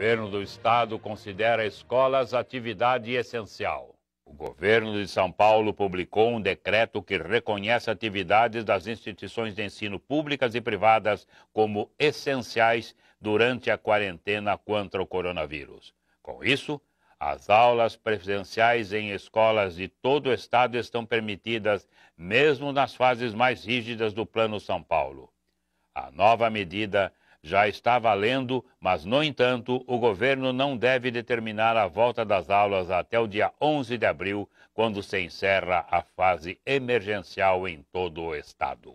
governo do estado considera escolas atividade essencial. O governo de São Paulo publicou um decreto que reconhece atividades das instituições de ensino públicas e privadas como essenciais durante a quarentena contra o coronavírus. Com isso, as aulas presenciais em escolas de todo o estado estão permitidas, mesmo nas fases mais rígidas do Plano São Paulo. A nova medida já está valendo, mas, no entanto, o governo não deve determinar a volta das aulas até o dia 11 de abril, quando se encerra a fase emergencial em todo o estado.